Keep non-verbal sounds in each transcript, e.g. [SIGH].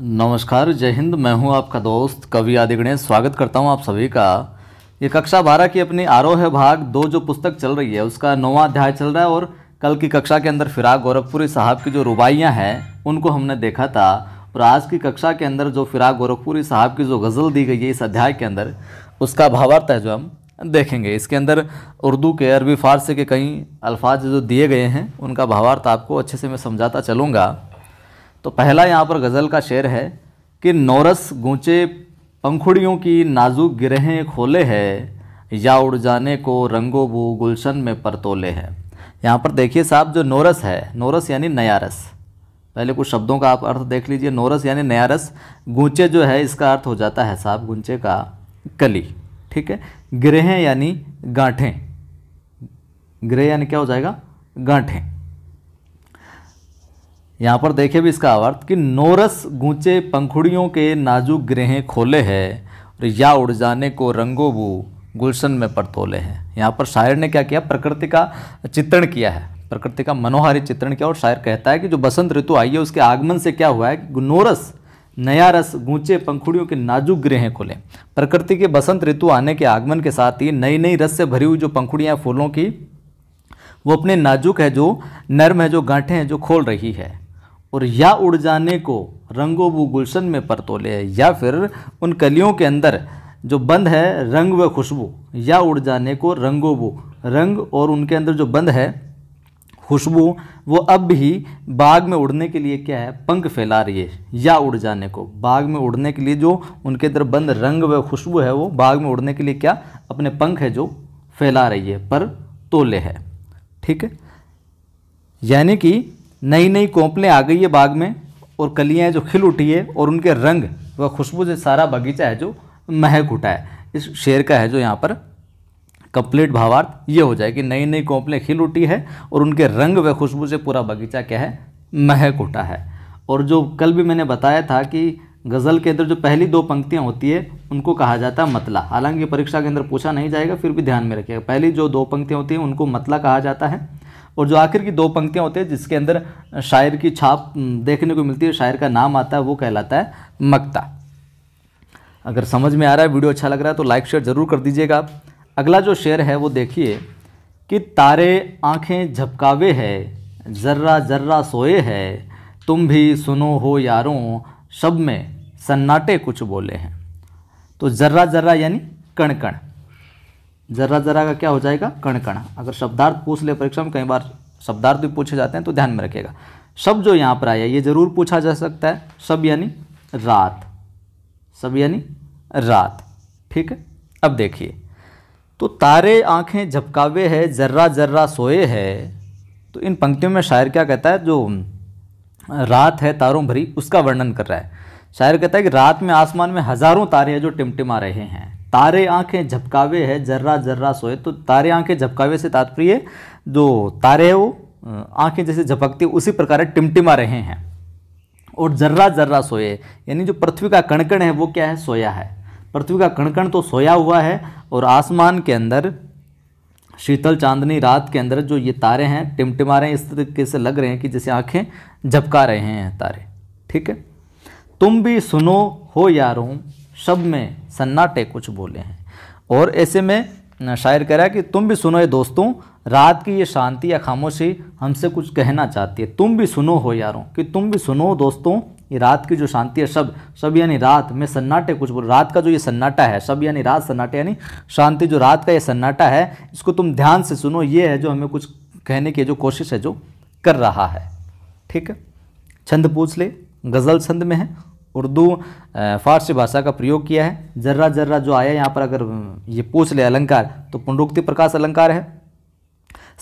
नमस्कार जय हिंद मैं हूं आपका दोस्त कवि आदि गणेश स्वागत करता हूं आप सभी का ये कक्षा बारह की अपनी आरोह भाग दो जो पुस्तक चल रही है उसका नौवा अध्याय चल रहा है और कल की कक्षा के अंदर फिराक गोरखपुरी साहब की जो रुबाइयाँ हैं उनको हमने देखा था और आज की कक्षा के अंदर जो फिराक गोरखपुरी साहब की जो गज़ल दी गई है इस अध्याय के अंदर उसका भावार्थ है जो हम देखेंगे इसके अंदर उर्दू के अरबी फ़ारसी के कई अल्फाज जो दिए गए हैं उनका भावार्थ आपको अच्छे से मैं समझाता चलूँगा तो पहला यहाँ पर गज़ल का शेर है कि नौरस गूँचे पंखुड़ियों की नाजुक गिरहें खोले है या उड़ जाने को रंगो बू गुलशन में परतोले है यहाँ पर देखिए साहब जो नोरस है नोरस यानी नया रस पहले कुछ शब्दों का आप अर्थ देख लीजिए नोरस यानी नया रस गूँचे जो है इसका अर्थ हो जाता है साहब गुंचे का कली ठीक है गिरहें यानी गांठें ग्रह यानी क्या हो जाएगा गांठें यहाँ पर देखे भी इसका अर्थ कि नोरस गूंचे पंखुड़ियों के नाजुक ग्रहें खोले हैं और या उड़ जाने को रंगोबू गुलशन में परतोले हैं यहाँ पर शायर ने क्या किया प्रकृति का चित्रण किया है प्रकृति का मनोहारी चित्रण किया और शायर कहता है कि जो बसंत ऋतु आई है उसके आगमन से क्या हुआ है कि नोरस नया रस गूंचे पंखुड़ियों के नाजुक ग्रहें खोले प्रकृति के बसंत ऋतु आने के आगमन के साथ ही नई नई रस से भरी हुई जो पंखुड़ियाँ फूलों की वो अपने नाजुक है जो नर्म है जो गांठें हैं जो खोल रही है और या उड़ जाने को रंगो वो गुलशन में परतोले ले या फिर उन कलियों के अंदर जो बंद है रंग व खुशबू या उड़ जाने को रंगो वो रंग और उनके अंदर जो बंद है खुशबू वो अब भी बाग में उड़ने के लिए क्या है पंख फैला रही है या उड़ जाने को बाग में उड़ने के लिए जो उनके अंदर बंद रंग व खुशबू है वो बाग में उड़ने के लिए क्या अपने पंख है जो फैला रही है पर तोले है ठीक है यानी कि नई नई कोंपलें आ गई है बाग में और कलियाँ जो खिल उठी है और उनके रंग व खुशबू से सारा बगीचा है जो महक उठा है इस शेर का है जो यहाँ पर कंप्लीट भावार्थ ये हो जाए कि नई नई कोंपलें खिल उठी है और उनके रंग व खुशबू से पूरा बगीचा क्या है महक उठा है और जो कल भी मैंने बताया था कि गज़ल के अंदर जो पहली दो पंक्तियाँ होती है उनको कहा जाता है मतला हालांकि परीक्षा के अंदर पूछा नहीं जाएगा फिर भी ध्यान में रखिएगा पहली जो दो पंक्तियाँ होती हैं उनको मतला कहा जाता है और जो आखिर की दो पंक्तियाँ होती हैं जिसके अंदर शायर की छाप देखने को मिलती है शायर का नाम आता है वो कहलाता है मक्ता अगर समझ में आ रहा है वीडियो अच्छा लग रहा है तो लाइक शेयर ज़रूर कर दीजिएगा आप अगला जो शेयर है वो देखिए कि तारे आँखें झपकावे है जर्रा जर्रा सोए है तुम भी सुनो हो यारों शब में सन्नाटे कुछ बोले हैं तो जर्रा जर्रा यानी कण कण जरा जरा का क्या हो जाएगा कण कण अगर शब्दार्थ पूछ ले परीक्षा में कई बार शब्दार्थ भी पूछे जाते हैं तो ध्यान में रखिएगा शब्द जो यहाँ पर आया ये जरूर पूछा जा सकता है शब यानी रात सब यानी रात ठीक है अब देखिए तो तारे आंखें झपकावे है जर्रा जर्रा सोए है तो इन पंक्तियों में शायर क्या कहता है जो रात है तारों भरी उसका वर्णन कर रहा है शायर कहता है कि रात में आसमान में हज़ारों तारे हैं जो टिमटिमा रहे हैं तारे आंखें झपकावे है जर्रा जर्रा सोए तो तारे आंखें झपकावे से तात्पर्य जो तारे है वो आंखें जैसे झपकती उसी प्रकार टिमटिमा रहे हैं और जर्रा जर्रा सोए यानी जो पृथ्वी का कणकण है वो क्या है सोया है पृथ्वी का कणकण तो सोया हुआ है और आसमान के अंदर शीतल चांदनी रात के अंदर जो ये तारे हैं टिमटिमा रहे हैं इस तरीके से लग रहे हैं कि जैसे आंखें झपका रहे हैं तारे ठीक है तुम भी सुनो हो यारों शब में सन्नाटे कुछ बोले हैं और ऐसे में शायर कह रहा है कि तुम भी सुनो ये दोस्तों रात की ये शांति या खामोशी हमसे कुछ कहना चाहती है तुम भी सुनो हो यारों कि तुम भी सुनो दोस्तों ये रात की जो शांति है शब शब यानी रात में सन्नाटे कुछ बोल रात का जो ये सन्नाटा है शब यानी रात सन्नाटे यानी शांति जो रात का ये सन्नाटा है इसको तुम ध्यान से सुनो ये है जो हमें कुछ कहने की जो कोशिश है जो कर रहा है ठीक है छंद पूछ ले गज़ल छंद में है उर्दू फारसी भाषा का प्रयोग किया है जर्रा जर्रा जो आया यहाँ पर अगर ये पूछ ले अलंकार तो पुनरुक्ति प्रकाश अलंकार है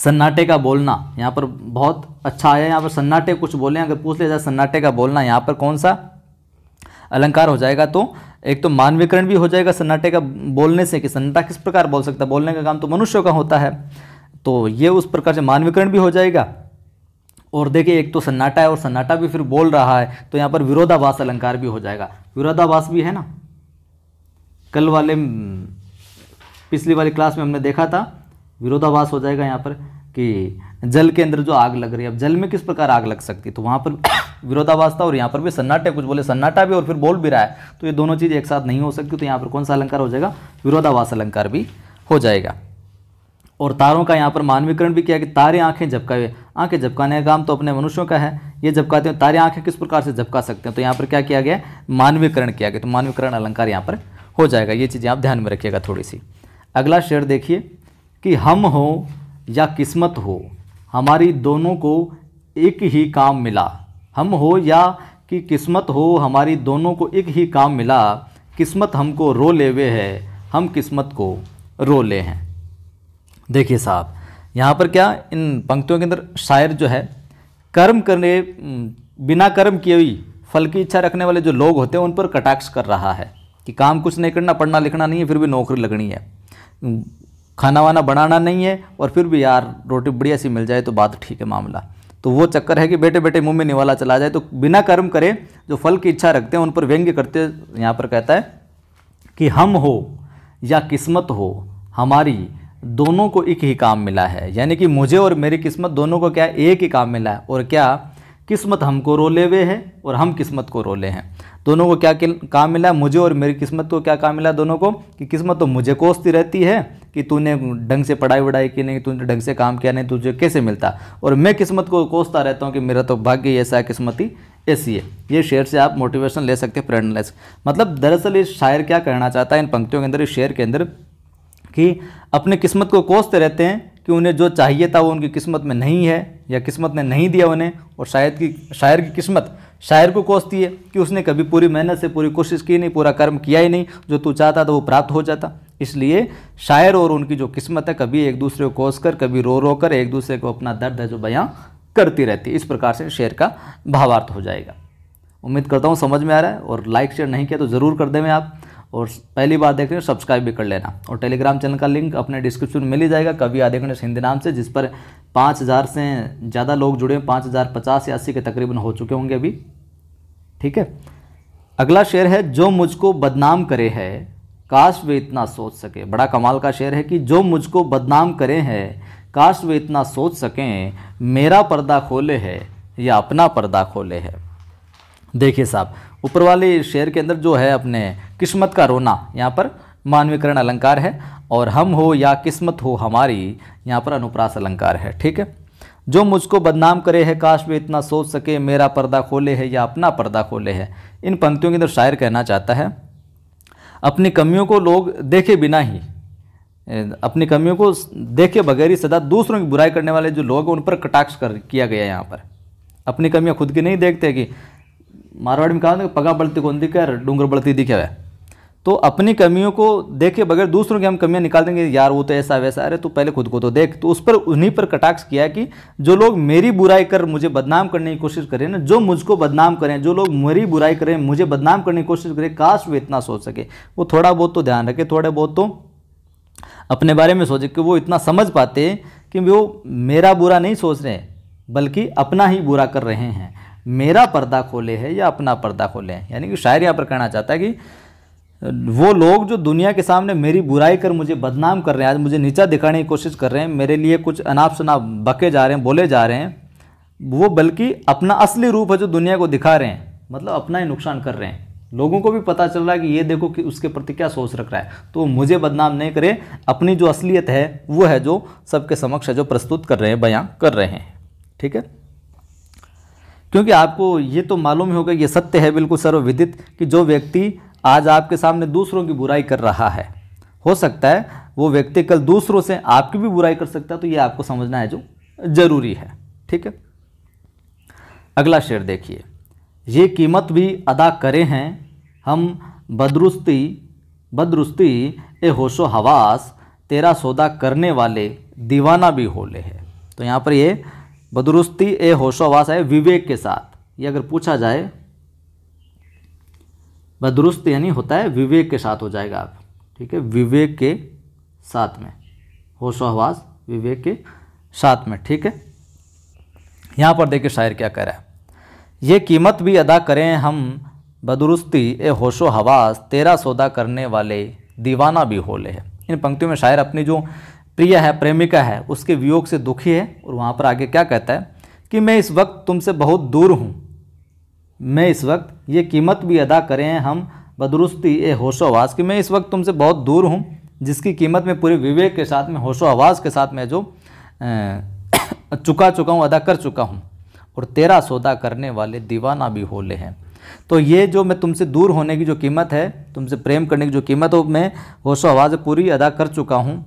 सन्नाटे का बोलना यहाँ पर बहुत अच्छा आया यहाँ पर सन्नाटे कुछ बोले अगर पूछ ले जाए सन्नाटे का बोलना यहाँ पर कौन सा अलंकार हो जाएगा तो एक तो मानवीकरण भी हो जाएगा सन्नाटे का बोलने से कि सन्नाटा किस प्रकार बोल सकता है बोलने का काम तो मनुष्यों का होता है तो ये उस प्रकार से मानवीकरण भी हो जाएगा और देखिए एक तो सन्नाटा है और सन्नाटा भी फिर बोल रहा है तो यहाँ पर विरोधाभास अलंकार भी हो जाएगा विरोधाभास भी है ना कल वाले हम्म, पिछली वाली क्लास में हमने देखा था विरोधाभास हो जाएगा यहाँ पर कि जल के अंदर जो आग लग रही है अब जल में किस प्रकार आग लग सकती है तो वहाँ पर [COUGHS] विरोधाभास था और यहाँ पर भी सन्नाटे कुछ बोले सन्नाटा भी और फिर बोल भी रहा है तो ये दोनों चीज़ एक साथ नहीं हो सकती तो यहाँ पर कौन सा अलंकार हो जाएगा विरोधाभास अलंकार भी हो जाएगा और तारों का यहाँ पर मानवीकरण भी किया कि तारे आंखें झपकाए आंखें झपकाने का काम तो अपने मनुष्यों का है ये झपकाते हैं तारे आंखें किस प्रकार से झपका सकते हैं तो यहाँ पर क्या किया गया मानवीकरण किया गया तो मानवीकरण अलंकार यहाँ पर हो जाएगा ये चीज़ें आप ध्यान में रखिएगा थोड़ी सी अगला शेर देखिए कि हम हो या किस्मत हो हमारी दोनों को एक ही काम मिला हम हो या कि किस्मत हो हमारी दोनों को एक ही काम मिला किस्मत हमको रो ले हुए है हम किस्मत को रो ले हैं देखिए साहब यहाँ पर क्या इन पंक्तियों के अंदर शायर जो है कर्म करने बिना कर्म किए हुई फल की इच्छा रखने वाले जो लोग होते हैं उन पर कटाक्ष कर रहा है कि काम कुछ नहीं करना पढ़ना लिखना नहीं है फिर भी नौकरी लगनी है खाना वाना बनाना नहीं है और फिर भी यार रोटी बढ़िया सी मिल जाए तो बात ठीक है मामला तो वो चक्कर है कि बेटे बेटे मुंह में निवाला चला जाए तो बिना कर्म करें जो फल की इच्छा रखते हैं उन पर व्यंग्य करते यहाँ पर कहता है कि हम हो या किस्मत हो हमारी दोनों को एक ही काम मिला है यानी कि मुझे और मेरी किस्मत दोनों को क्या एक ही काम मिला है और क्या किस्मत हमको रोले हुए है और हम किस्मत को रोले हैं दोनों को क्या काम मिला मुझे और मेरी किस्मत को क्या काम मिला दोनों को कि किस्मत तो मुझे कोसती रहती है कि तूने ढंग से पढ़ाई वढ़ाई की नहीं तूने ढंग से काम किया नहीं तुझे कैसे मिलता और मैं किस्मत को कोसता रहता हूँ कि मेरा तो भाग्य ऐसा है किस्मत ही ऐसी है ये शेर से आप मोटिवेशन ले सकते हैं प्रेरणा ले सकते मतलब दरअसल ये शायर क्या कहना चाहता है इन पंक्तियों के अंदर इस शेर के अंदर कि अपने किस्मत को कोसते रहते हैं कि उन्हें जो चाहिए था वो उनकी किस्मत में नहीं है या किस्मत ने नहीं दिया उन्हें और शायद की शायर की किस्मत शायर को कोसती है कि उसने कभी पूरी मेहनत से पूरी कोशिश की नहीं पूरा कर्म किया ही नहीं जो तू चाहता था वो प्राप्त हो जाता इसलिए शायर और उनकी जो किस्मत है कभी एक दूसरे को कोस कर कभी रो रो कर एक दूसरे को अपना दर्द है जो बयां करती रहती है इस प्रकार से शेयर का भावार्थ हो जाएगा उम्मीद करता हूँ समझ में आ रहा है और लाइक शेयर नहीं किया तो ज़रूर कर दें मैं आप और पहली बात देख रहे हो सब्सक्राइब भी कर लेना और टेलीग्राम चैनल का लिंक अपने डिस्क्रिप्शन में मिल ही जाएगा कवि आधे घंटे हिंदी नाम से जिस पर पाँच हज़ार से ज़्यादा लोग जुड़े हैं पाँच हज़ार पचास या अस्सी के तकरीबन हो चुके होंगे अभी ठीक है अगला शेर है जो मुझको बदनाम करे है काश वे इतना सोच सके बड़ा कमाल का शेर है कि जो मुझको बदनाम करे है काश वे इतना सोच सकें मेरा पर्दा खोले है या अपना पर्दा खोले है देखिए साहब ऊपर वाले शेर के अंदर जो है अपने किस्मत का रोना यहाँ पर मानवीकरण अलंकार है और हम हो या किस्मत हो हमारी यहाँ पर अनुप्रास अलंकार है ठीक है जो मुझको बदनाम करे है काश वे इतना सोच सके मेरा पर्दा खोले है या अपना पर्दा खोले है इन पंक्तियों के अंदर शायर कहना चाहता है अपनी कमियों को लोग देखे बिना ही अपनी कमियों को देखे बगैर ही सदा दूसरों की बुराई करने वाले जो लोग हैं उन पर कटाक्ष कर किया गया यहाँ पर अपनी कमियाँ खुद की नहीं देखते कि मारवाड़ी में कहा ना पगा बलती दिखा क्या डूंगर बलती दिखे हुआ तो अपनी कमियों को देखे बगैर दूसरों की हम कमियां निकाल देंगे यार वो तो ऐसा वैसा अरे तो पहले खुद को तो देख तो उस पर उन्हीं पर कटाक्ष किया कि जो लोग मेरी बुराई कर मुझे बदनाम करने की कोशिश करें ना जो मुझको बदनाम करें जो लोग मेरी बुराई करें मुझे बदनाम करने की कोशिश करें काश वो इतना सोच सके वो थोड़ा बहुत तो ध्यान रखे थोड़ा बहुत तो अपने बारे में सोचे कि वो इतना समझ पाते कि वो मेरा बुरा नहीं सोच रहे बल्कि अपना ही बुरा कर रहे हैं मेरा पर्दा खोले है या अपना पर्दा खोले है यानी कि शायर यहाँ पर कहना चाहता है कि वो लोग जो दुनिया के सामने मेरी बुराई कर मुझे बदनाम कर रहे हैं आज मुझे नीचा दिखाने की कोशिश कर रहे हैं मेरे लिए कुछ अनाप शनाप बके जा रहे हैं बोले जा रहे हैं वो बल्कि अपना असली रूप है जो दुनिया को दिखा रहे हैं मतलब अपना ही नुकसान कर रहे हैं लोगों को भी पता चल रहा है कि ये देखो कि उसके प्रति क्या सोच रख रहा है तो मुझे बदनाम नहीं करे अपनी जो असलियत है वो है जो सबके समक्ष है जो प्रस्तुत कर रहे हैं बयां कर रहे हैं ठीक है क्योंकि आपको ये तो मालूम ही होगा ये सत्य है बिल्कुल सर्वविदित कि जो व्यक्ति आज आपके सामने दूसरों की बुराई कर रहा है हो सकता है वो व्यक्ति कल दूसरों से आपकी भी बुराई कर सकता है तो ये आपको समझना है जो ज़रूरी है ठीक है अगला शेर देखिए ये कीमत भी अदा करे हैं हम बदरुस्ती बदरुस्ती ए होशो हवास तेरा सौदा करने वाले दीवाना भी होले है तो यहाँ पर ये बदुरुस्ती ए होशोवास है विवेक के साथ ये अगर पूछा जाए बदुरुस्त यानी होता है विवेक के साथ हो जाएगा आप ठीक है विवेक के साथ में होशोहवास विवेक के साथ में ठीक है यहाँ पर देखिए शायर क्या कह रहा है ये कीमत भी अदा करें हम बदुरुस्ती ए होशो हवास तेरा सौदा करने वाले दीवाना भी होले है इन पंक्तियों में शायर अपनी जो प्रिय है प्रेमिका है उसके वियोग से दुखी है और वहाँ पर आगे क्या कहता है कि मैं इस वक्त तुमसे बहुत दूर हूँ मैं इस वक्त ये कीमत भी अदा करें हम बदरुस्ती ए आवाज़ कि मैं इस वक्त तुमसे बहुत दूर हूँ जिसकी कीमत मैं पूरे विवेक के साथ में होशो आवाज़ के साथ मैं जो [COUGHS] चुका चुका हूँ अदा कर चुका हूँ और तेरा सौदा करने वाले दीवाना भी होले हैं तो ये जो मैं तुमसे दूर होने की जो कीमत है तुमसे प्रेम करने की जो कीमत हो मैं होशो आवाज़ पूरी अदा कर चुका हूँ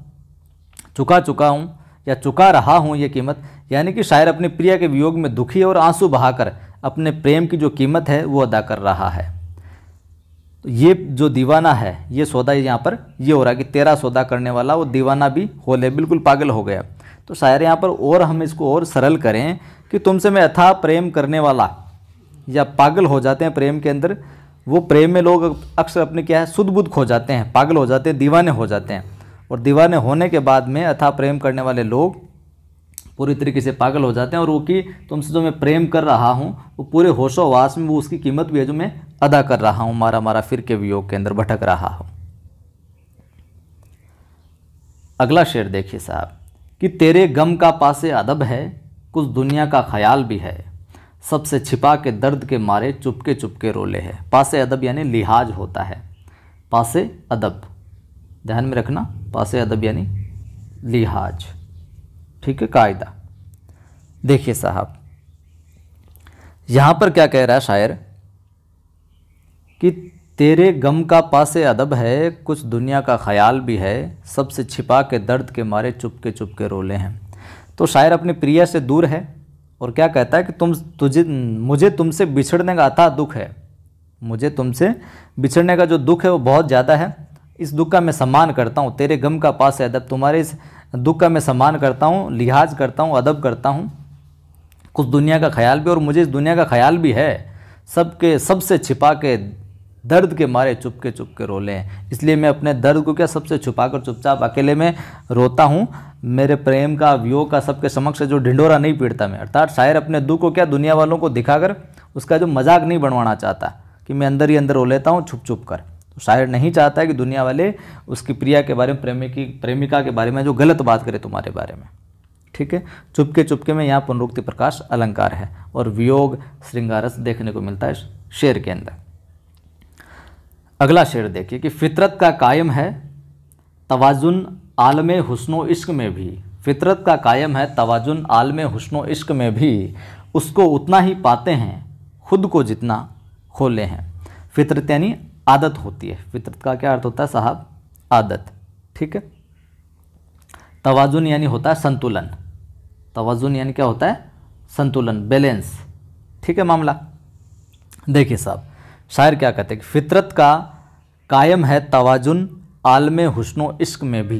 चुका चुका हूँ या चुका रहा हूँ ये कीमत यानी कि शायर अपनी प्रिया के वियोग में दुखी और आंसू बहाकर अपने प्रेम की जो कीमत है वो अदा कर रहा है तो ये जो दीवाना है ये सौदा यहाँ पर ये हो रहा है कि तेरा सौदा करने वाला वो दीवाना भी होले बिल्कुल पागल हो गया तो शायर यहाँ पर और हम इसको और सरल करें कि तुमसे मैं अथा प्रेम करने वाला या पागल हो जाते हैं प्रेम के अंदर वो प्रेम में लोग अक्सर अपने क्या है सुध बुध खो जाते हैं पागल हो जाते हैं दीवाने हो जाते हैं और दीवाने होने के बाद में अथा प्रेम करने वाले लोग पूरी तरीके से पागल हो जाते हैं और वो कि तुमसे जो मैं प्रेम कर रहा हूँ वो पूरे होशोवास में वो उसकी कीमत भी है जो मैं अदा कर रहा हूँ मारा मारा फिर के वियोग के अंदर भटक रहा हूँ अगला शेर देखिए साहब कि तेरे गम का पासे अदब है कुछ दुनिया का ख्याल भी है सबसे छिपा के दर्द के मारे चुपके चुपके रोले है पासे अदब यानी लिहाज होता है पासे अदब ध्यान में रखना पास अदब यानी लिहाज ठीक है कायदा देखिए साहब यहाँ पर क्या कह रहा है शायर कि तेरे गम का पास अदब है कुछ दुनिया का ख्याल भी है सबसे छिपा के दर्द के मारे चुपके चुपके रोले हैं तो शायर अपनी प्रिया से दूर है और क्या कहता है कि तुम तुझे मुझे तुमसे बिछड़ने का अथा दुख है मुझे तुमसे बिछड़ने का जो दुख है वो बहुत ज़्यादा है इस दुख का मैं सम्मान करता हूँ तेरे गम का पास है अदब तुम्हारे इस दुख का मैं सम्मान करता हूँ लिहाज करता हूँ अदब करता हूँ कुछ दुनिया का ख्याल भी और मुझे इस दुनिया का ख्याल भी है सबके सबसे छिपा के दर्द के मारे चुप के चुप के रो लें इसलिए मैं अपने दर्द को क्या सबसे छुपा कर चुपचाप अकेले में रोता हूँ मेरे प्रेम का वियोग का सबके समक्ष जो ढिंडोरा नहीं पीटता मैं अर्थात शायर अपने दुख को क्या दुनिया वालों को दिखाकर उसका जो मजाक नहीं बनवाना चाहता कि मैं अंदर ही अंदर रो लेता हूँ छुप छुप कर तो शायर नहीं चाहता है कि दुनिया वाले उसकी प्रिया के बारे में प्रेमी की प्रेमिका के बारे में जो गलत बात करे तुम्हारे बारे में ठीक है चुपके चुपके में यहाँ पुनरुक्ति प्रकाश अलंकार है और वियोग श्रृंगारस देखने को मिलता है शेर के अंदर अगला शेर देखिए कि फितरत का कायम है तवाजुन आलम हुस्नो इश्क में भी फितरत का कायम है तवाजुन आलम हुस्नो इश्क में भी उसको उतना ही पाते हैं खुद को जितना खोले हैं फितरत यानी आदत होती है फितरत का क्या अर्थ होता है साहब आदत ठीक है तोज़ुन यानी होता है संतुलन तोज़ुन यानी क्या होता है संतुलन बैलेंस ठीक है मामला देखिए साहब शायर क्या कहते हैं फितरत का कायम है तोज़ुन आलम हुसनो इश्क में भी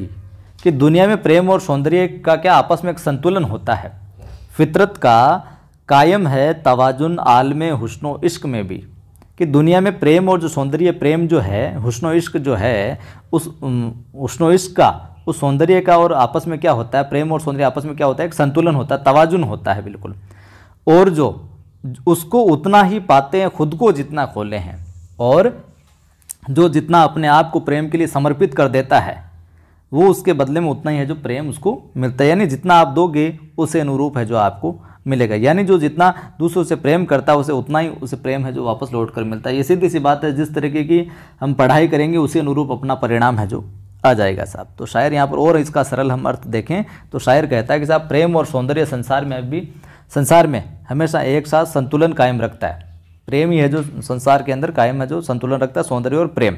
कि दुनिया में प्रेम और सौंदर्य का क्या आपस में एक संतुलन होता है फितरत का कायम है तोज़ुन आलम हुसनो इश्क में भी कि दुनिया में प्रेम और जो सौंदर्य प्रेम जो है हुस्न इश्क जो है उस हुस्न इश्क का उस सौंदर्य का और आपस में क्या होता है प्रेम और सौंदर्य आपस में क्या होता है एक संतुलन होता है तवाजुन होता है बिल्कुल और जो उसको उतना ही पाते हैं खुद को जितना खोले हैं और जो जितना अपने आप को प्रेम के लिए समर्पित कर देता है वो उसके बदले में उतना ही है जो प्रेम उसको मिलता है यानी जितना आप दोगे उसे अनुरूप है जो आपको मिलेगा यानी जो जितना दूसरों से प्रेम करता है उसे उतना ही उसे प्रेम है जो वापस लौट कर मिलता है ये सीधी सी बात है जिस तरीके की हम पढ़ाई करेंगे उसी अनुरूप अपना परिणाम है जो आ जाएगा साहब तो शायर यहाँ पर और इसका सरल हम अर्थ देखें तो शायर कहता है कि साहब प्रेम और सौंदर्य संसार में अभी संसार में हमेशा एक साथ संतुलन कायम रखता है प्रेम ही है जो संसार के अंदर कायम है जो संतुलन रखता है सौंदर्य और प्रेम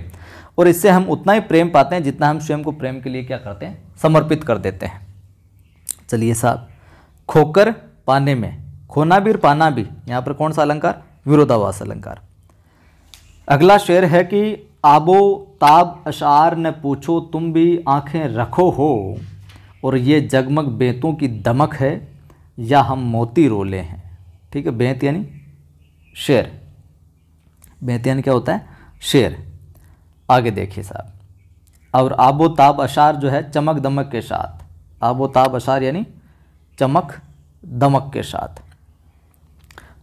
और इससे हम उतना ही प्रेम पाते हैं जितना हम स्वयं को प्रेम के लिए क्या करते हैं समर्पित कर देते हैं चलिए साहब खोकर पाने में खोना भी और पाना भी यहाँ पर कौन सा अलंकार विरोधावास अलंकार अगला शेर है कि आबो ताब अशार ने पूछो तुम भी आंखें रखो हो और ये जगमग बेतों की दमक है या हम मोती रोले हैं ठीक है बेंत यानी शेर बेंत यानी क्या होता है शेर आगे देखिए साहब और आबो ताब अशार जो है चमक दमक के साथ आबो ताब अशार यानी चमक दमक के साथ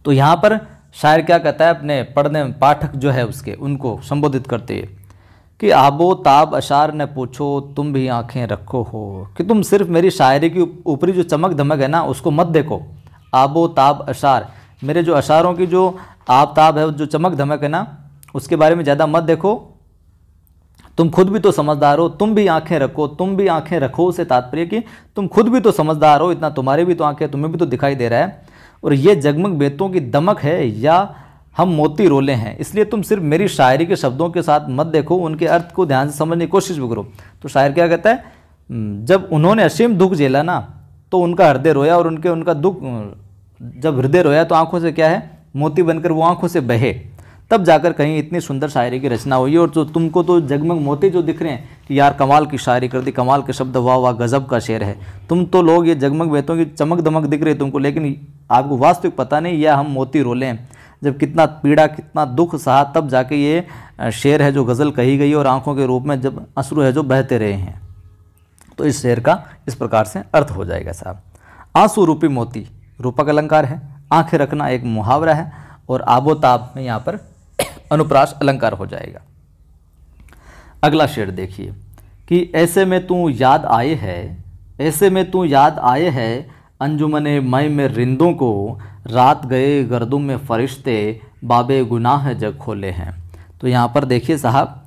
तो यहाँ पर शायर क्या कहता है अपने पढ़ने पाठक जो है उसके उनको संबोधित करते हुए कि आबो ताब अशार ने पूछो तुम भी आंखें रखो हो कि तुम सिर्फ मेरी शायरी की ऊपरी जो चमक धमक है ना उसको मत देखो आबो ताब अशार मेरे जो अशारों की जो आब ताब है जो चमक धमक है ना उसके बारे में ज़्यादा मत देखो तुम खुद भी तो समझदार हो तुम भी आंखें रखो तुम भी आंखें रखो से तात्पर्य कि तुम खुद भी तो समझदार हो इतना तुम्हारी भी तो आंखें तुम्हें भी तो दिखाई दे रहा है और ये जगमग बेतों की दमक है या हम मोती रोले हैं इसलिए तुम सिर्फ मेरी शायरी के शब्दों के साथ मत देखो उनके अर्थ को ध्यान से समझने की कोशिश भी करो तो शायर क्या कहता है जब उन्होंने असीम दुख झेला ना तो उनका हृदय रोया और उनके उनका दुख जब हृदय रोया तो आंखों से क्या है मोती बनकर वो आंखों से बहे तब जाकर कहीं इतनी सुंदर शायरी की रचना हुई और जो तुमको तो जगमग मोती जो दिख रहे हैं कि यार कमाल की शायरी कर दी कमाल के शब्द वाह वाह गज़ब का शेर है तुम तो लोग ये जगमग बेतों की चमक दमक दिख रही तुमको लेकिन आपको वास्तविक पता नहीं यह हम मोती रोले हैं जब कितना पीड़ा कितना दुख सहा तब जाके ये शेर है जो गज़ल कही गई और आँखों के रूप में जब अश्रु है जो बहते रहे हैं तो इस शेर का इस प्रकार से अर्थ हो जाएगा साहब आंसू रूपी मोती रूपक अलंकार है आंखें रखना एक मुहावरा है और आबोताब में यहाँ पर अनुप्रास अलंकार हो जाएगा अगला शेर देखिए कि ऐसे में तू याद आए है ऐसे में तू याद आए है अंजुमन मई में रिंदों को रात गए गर्दों में फरिश्ते बाबे गुनाह जग खोले हैं तो यहाँ पर देखिए साहब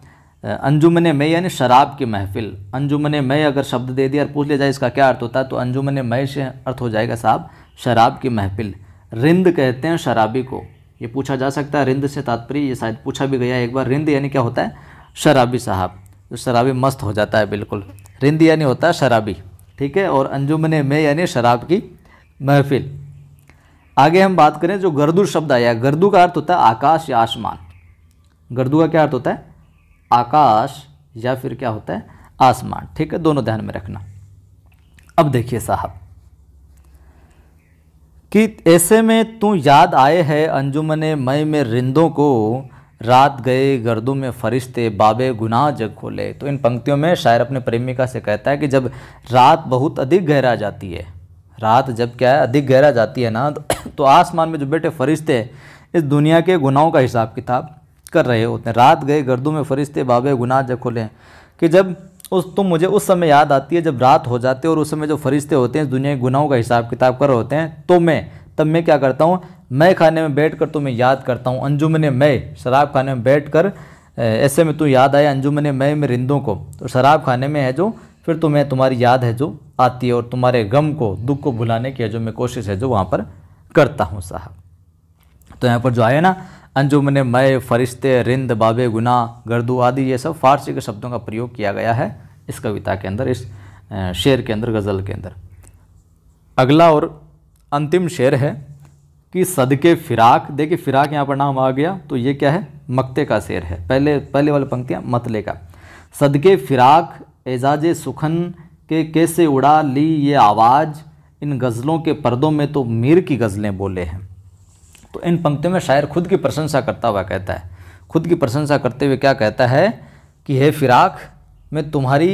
अंजुमन मई यानी शराब की महफिल अंजुमन मई अगर शब्द दे दिया और पूछ लिया जाए इसका क्या अर्थ होता है तो अंजुमन मई से अर्थ हो जाएगा साहब शराब की महफिल रिंद कहते हैं शराबी को ये पूछा जा सकता है रिंद से तात्पर्य ये शायद पूछा भी गया एक बार रिंद यानी क्या होता है शराबी साहब जो शराबी मस्त हो जाता है बिल्कुल रिंद यानी होता है शराबी ठीक है और अंजुमन में यानी शराब की महफिल आगे हम बात करें जो गर्दू शब्द आया गर्दू का अर्थ होता है आकाश या आसमान गर्दू का क्या अर्थ होता है आकाश या फिर क्या होता है आसमान ठीक है दोनों ध्यान में रखना अब देखिए साहब कि ऐसे में तू याद आए है अंजुमन मई में रिंदों को रात गए गर्दों में फरिश्ते बाबे गुनाह जग खोले तो इन पंक्तियों में शायर अपने प्रेमिका से कहता है कि जब रात बहुत अधिक गहरा जाती है रात जब क्या है अधिक गहरा जाती है ना [COUGHS] तो, आसमान में जो बेटे फरिश्ते इस दुनिया के गुनाहों का हिसाब किताब कर रहे होते हैं रात गए गर्दों में फरिश्ते बाबे गुनाह जग खोले कि जब उस तो मुझे उस समय याद आती है जब रात हो जाती है और उस समय जो फरिश्ते होते हैं दुनिया के गुनाहों का हिसाब किताब कर रहे होते हैं तो मैं तब मैं क्या करता हूँ मैं खाने में बैठ कर तुम्हें याद करता हूँ अंजुमन मैं शराब खाने में बैठ कर ऐसे में तू याद आए अंजुमन मैं में रिंदों को तो शराब खाने में है जो फिर तुम्हें तुम्हारी याद है जो आती है और तुम्हारे गम को दुख को भुलाने की जो मैं कोशिश है जो वहाँ पर करता हूँ साहब तो यहाँ पर जो आए ना अंजुमन मय फरिश्ते रिंद बाबे गुना गर्दू आदि ये सब फारसी के शब्दों का प्रयोग किया गया है इस कविता के अंदर इस शेर के अंदर गज़ल के अंदर अगला और अंतिम शेर है कि सदके फिराक देखिए फिराक यहाँ पर नाम आ गया तो ये क्या है मक्ते का शेर है पहले पहले वाली पंक्तियाँ मतले का सदके फिराक एजाज सुखन के कैसे उड़ा ली ये आवाज़ इन गज़लों के पर्दों में तो मीर की गज़लें बोले हैं तो इन पंक्तियों में शायर खुद की प्रशंसा करता हुआ कहता है खुद की प्रशंसा करते हुए क्या कहता है कि हे फिराक मैं तुम्हारी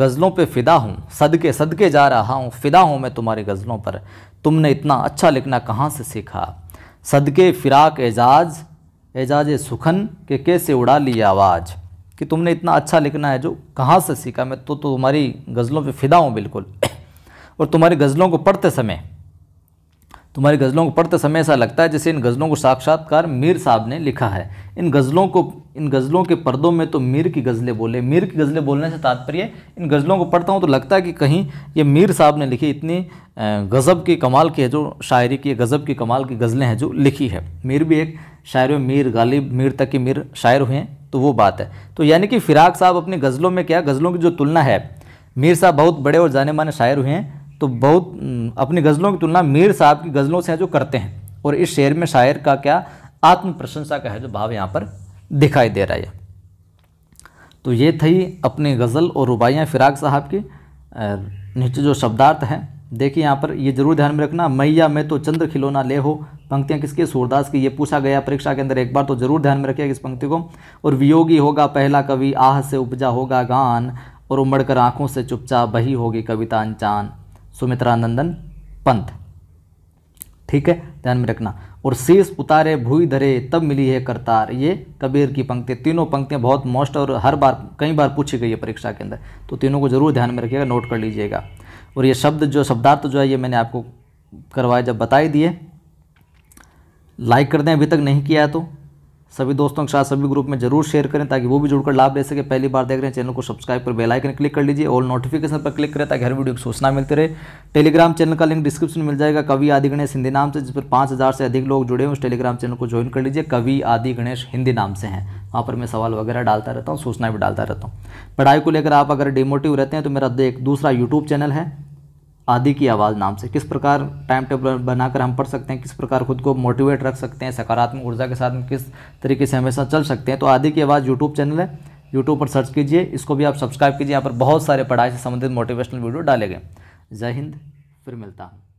गज़लों पे फ़िदा हूँ सदके सदके जा रहा हूँ फ़िदा हूँ मैं तुम्हारी गज़लों पर तुमने इतना अच्छा लिखना कहाँ से सीखा सदके फ़िराक एजाज एजाज सुखन के कैसे उड़ा ली आवाज़ कि तुमने इतना अच्छा लिखना है जो कहाँ से सीखा मैं तो, तो तुम्हारी गज़लों पे फ़िदा हूँ बिल्कुल [COUGHS] और तुम्हारी गज़लों को पढ़ते समय तुम्हारी गज़लों को पढ़ते समय ऐसा लगता है जैसे इन गज़लों को साक्षात्कार मीर साहब ने लिखा है इन गज़लों को इन गज़लों के पर्दों में तो मीर की गज़लें बोले मीर की गज़लें बोलने से तात्पर्य इन गज़लों को पढ़ता हूँ तो लगता है कि कहीं ये मीर साहब ने लिखी इतनी गज़ब की कमाल की है जो शायरी की गज़ब की कमाल की गज़लें हैं जो लिखी है मीर भी एक शायर मीर गालिब मीर तक मीर शायर हुए हैं तो वो बात है तो यानी कि फ़िराक साहब अपनी गज़लों में क्या गज़लों की जो तुलना है मीर साहब बहुत बड़े और जाने माने शायर हुए हैं तो बहुत अपनी गज़लों की तुलना मीर साहब की गज़लों से है जो करते हैं और इस शेर में शायर का क्या आत्म प्रशंसा का है जो भाव यहाँ पर दिखाई दे रहा है तो ये थी अपनी गज़ल और रुबाइयाँ फ़िराक साहब की नीचे जो शब्दार्थ हैं देखिए यहाँ पर ये जरूर ध्यान में रखना मैया मैं तो चंद्र खिलौना ले हो पंक्तियाँ किसकी सूरदास की ये पूछा गया परीक्षा के अंदर एक बार तो जरूर ध्यान में रखिएगा इस पंक्ति को और वियोगी होगा पहला कवि आह से उपजा होगा गान और उमड़ कर आँखों से चुपचाप बही होगी कविता अनचान सुमित्रानंदन नंदन पंत ठीक है ध्यान में रखना और शीश उतारे भूई धरे तब मिली है करतार ये कबीर की पंक्ति तीनों पंक्तियाँ बहुत मोस्ट और हर बार कई बार पूछी गई है परीक्षा के अंदर तो तीनों को जरूर ध्यान में रखिएगा नोट कर लीजिएगा और ये शब्द जो शब्दार्थ जो है ये मैंने आपको करवाया जब बताई दिए लाइक कर दें अभी तक नहीं किया तो सभी दोस्तों के साथ सभी ग्रुप में जरूर शेयर करें ताकि वो भी जुड़कर लाभ ले सके पहली बार देख रहे हैं चैनल को सब्सक्राइब पर बेल आइकन क्लिक कर लीजिए और नोटिफिकेशन पर क्लिक करें ताकि हर वीडियो की सूचना मिलते रहे टेलीग्राम चैनल का लिंक डिस्क्रिप्शन मिल जाएगा कवि आदि गणेश हिंदी नाम से जिस पर पाँच हज़ार से अधिक लोग जुड़े हैं उस टेलीग्राम चैनल को ज्वाइन कर लीजिए कवि आदि गणेश हिंदी नाम से हैं वहाँ पर मैं सवाल वगैरह डालता रहता हूँ सूचना भी डालता रहता हूँ पढ़ाई को लेकर आप अगर डिमोटिव रहते हैं तो मेरा एक दूसरा यूट्यूब चैनल है आदि की आवाज़ नाम से किस प्रकार टाइम टेबल बनाकर हम पढ़ सकते हैं किस प्रकार खुद को मोटिवेट रख सकते हैं सकारात्मक ऊर्जा के साथ में किस तरीके से हमेशा चल सकते हैं तो आदि की आवाज़ यूट्यूब चैनल है यूट्यूब पर सर्च कीजिए इसको भी आप सब्सक्राइब कीजिए यहाँ पर बहुत सारे पढ़ाई से संबंधित मोटिवेशनल वीडियो डाले गए जय हिंद फिर मिलता हूँ